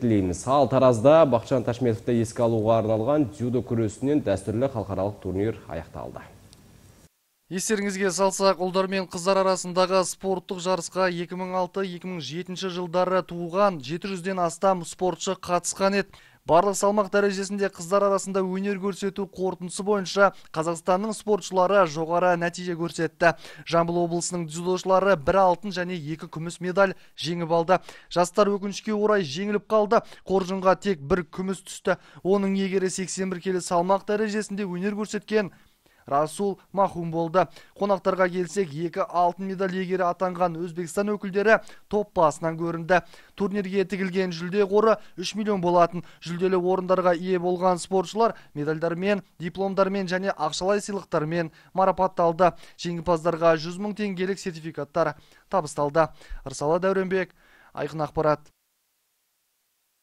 тілейміз ал таразда бақытжан ташметовті еске алуға арналған дзюдо күресінен дәстүрлі халықаралық турнир аяқталды Естеріңізге салсақ, ұлдар мен қыздар арасындағы спорттық жарысқа 2006-2007 жылдары туған 700-ден астам спортшы қатысқан еді барлық салмақ дәрежесінде қыздар арасында өнер көрсету қорытындысы бойынша қазақстанның спортшылары жоғары нәтиже көрсетті жамбыл облысының дзюдошылары бір алтын және екі күміс медаль жеңіп алды жастар өкінішке орай жеңіліп қалды қоржынға тек бір күміс түсті оның иегері 81 келі салмақ дәрежесінде өнер көрсеткен Расул Махун болды. Қонақтарға келсек, екі алтын медаль егері атанған Өзбекстан өкілдері топ басынан көрінді. Турнирге тігілген жүлде қоры 3 миллион болатын. Жүлделі орындарға ие болған спортшылар медальдармен, дипломдармен және ақшалай сыйлықтармен марапатталды. Жеңімпаздарға 100 мың теңгелік сертификаттар табысталды. Ырсала Дәуренбек, Айқын ақпарат